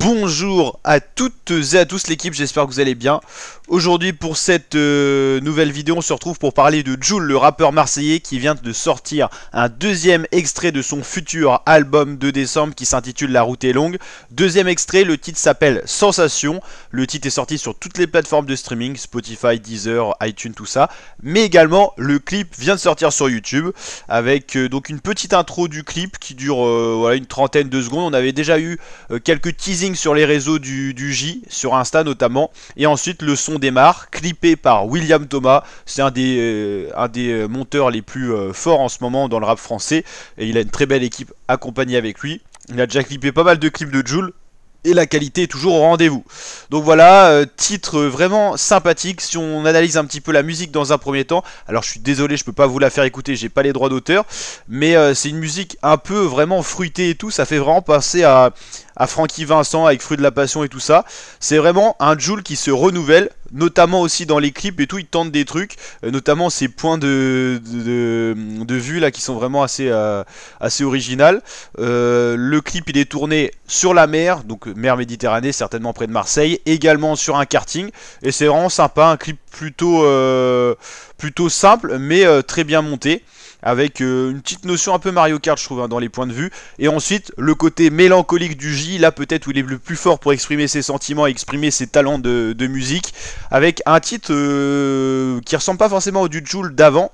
Bonjour à toutes et à tous l'équipe, j'espère que vous allez bien. Aujourd'hui pour cette euh, nouvelle vidéo, on se retrouve pour parler de Jules, le rappeur marseillais qui vient de sortir un deuxième extrait de son futur album de décembre qui s'intitule La route est longue. Deuxième extrait, le titre s'appelle Sensation. Le titre est sorti sur toutes les plateformes de streaming, Spotify, Deezer, iTunes, tout ça. Mais également, le clip vient de sortir sur YouTube avec euh, donc une petite intro du clip qui dure euh, une trentaine de secondes. On avait déjà eu quelques teasers sur les réseaux du, J, sur Insta notamment. Et ensuite, le son démarre, clippé par William Thomas. C'est un des, euh, un des euh, monteurs les plus euh, forts en ce moment dans le rap français. Et il a une très belle équipe accompagnée avec lui. Il a déjà clippé pas mal de clips de Jules Et la qualité est toujours au rendez-vous. Donc voilà, titre vraiment sympathique. Si on analyse un petit peu la musique dans un premier temps, alors je suis désolé, je peux pas vous la faire écouter, j'ai pas les droits d'auteur, mais c'est une musique un peu vraiment fruitée et tout. Ça fait vraiment passer à, à Francky Vincent avec Fruit de la Passion et tout ça. C'est vraiment un Joule qui se renouvelle, notamment aussi dans les clips et tout. Il tente des trucs, euh, notamment ces points de, vue là qui sont vraiment assez, euh, assez originales. Euh, le clip il est tourné sur la mer, donc mer Méditerranée, certainement près de Marseille, également sur un karting. Et c'est vraiment sympa, un clip plutôt, plutôt simple mais très bien monté avec euh, une petite notion un peu Mario Kart, je trouve, hein, dans les points de vue. Et ensuite, le côté mélancolique du J, là peut-être où il est le plus fort pour exprimer ses sentiments et exprimer ses talents de, musique, avec un titre qui euh, qui ressemble pas forcément au du Joule d'avant,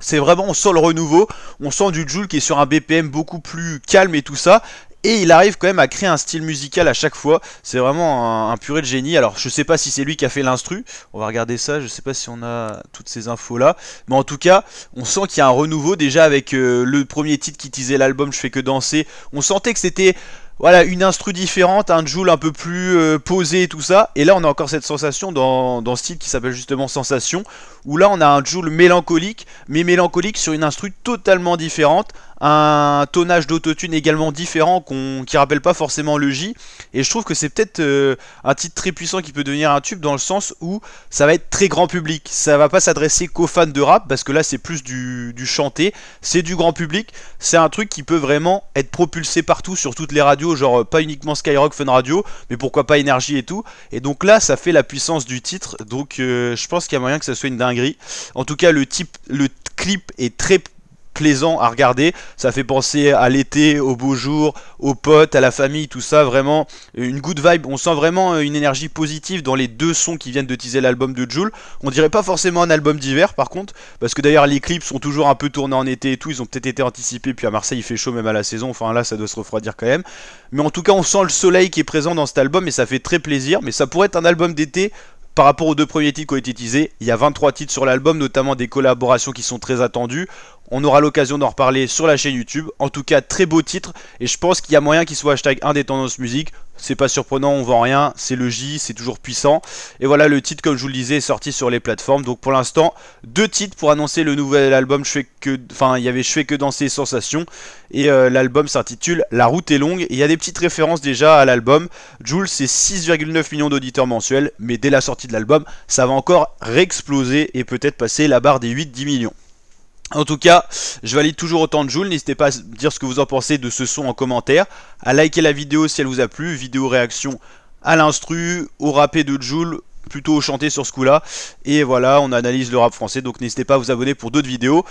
c'est vraiment, on sent le renouveau, on sent du Joule qui est sur un BPM beaucoup plus calme et tout ça, et il arrive quand même à créer un style musical à chaque fois. C'est vraiment un, purée de génie. Alors je sais pas si c'est lui qui a fait l'instru. On va regarder ça. Je sais pas si on a toutes ces infos là. Mais en tout cas, on sent qu'il y a un renouveau déjà avec euh, le premier titre qui disait l'album Je fais que danser. On sentait que c'était voilà, une instru différente, un Joule un peu plus euh, posé et tout ça. Et là, on a encore cette sensation dans, dans ce titre qui s'appelle justement Sensation, où là, on a un Joule mélancolique, mais mélancolique sur une instru totalement différente, un tonnage d'autotune également différent qu'on qui rappelle pas forcément le J. Et je trouve que c'est peut-être euh, un titre très puissant qui peut devenir un tube dans le sens où ça va être très grand public. Ça va pas s'adresser qu'aux fans de rap parce que là c'est plus du, chanté, c'est du grand public. C'est un truc qui peut vraiment être propulsé partout sur toutes les radios, genre euh, pas uniquement Skyrock, Fun Radio, mais pourquoi pas Énergie et tout. Et donc là ça fait la puissance du titre. Donc euh, je pense qu'il y a moyen que ça soit une dinguerie. En tout cas le, type, le clip est très plaisant à regarder. Ça fait penser à l'été, aux beaux jours, aux potes, à la famille, tout ça. Vraiment euh, une good vibe. On sent vraiment euh, une énergie positive dans les deux sons qui viennent de teaser l'album de Jules On dirait pas forcément un album d'hiver par contre, parce que d'ailleurs les clips sont toujours un peu tournés en été et tout. Ils ont peut-être été anticipés. Puis à Marseille, il fait chaud même à la saison. Enfin là, ça doit se refroidir quand même. Mais en tout cas, on sent le soleil qui est présent dans cet album et ça fait très plaisir. Mais ça pourrait être un album d'été par rapport aux deux premiers titres qui ont été teasés, il y a 23 titres sur l'album, notamment des collaborations qui sont très attendues. On aura l'occasion d'en reparler sur la chaîne YouTube. En tout cas, très beau titre. Et je pense qu'il y a moyen qu'il soit hashtag indépendance musique. C'est pas surprenant, on vend rien. C'est le J, c'est toujours puissant. Et voilà, le titre, comme je vous le disais, est sorti sur les plateformes. Donc pour l'instant, deux titres pour annoncer le nouvel album. Je fais que... Enfin, il y avait Je fais que danser sensations. Et euh, l'album s'intitule La route est longue. Et il y a des petites références déjà à l'album. Jules, c'est 6,9 millions d'auditeurs mensuels. Mais dès la sortie de l'album, ça va encore réexploser et peut-être passer la barre des 8-10 millions. En tout cas, je valide toujours autant de Jules. N'hésitez pas à dire ce que vous en pensez de ce son en commentaire. À liker la vidéo si elle vous a plu. Vidéo réaction à l'instru, au rappé de Joule, plutôt au chanté sur ce coup-là. Et voilà, on analyse le rap français. Donc n'hésitez pas à vous abonner pour d'autres vidéos.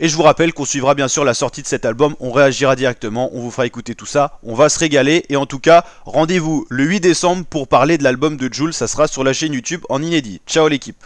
Et je vous rappelle qu'on suivra bien sûr la sortie de cet album, on réagira directement, on vous fera écouter tout ça, on va se régaler. Et en tout cas, rendez-vous le 8 décembre pour parler de l'album de Joule, ça sera sur la chaîne YouTube en inédit. Ciao l'équipe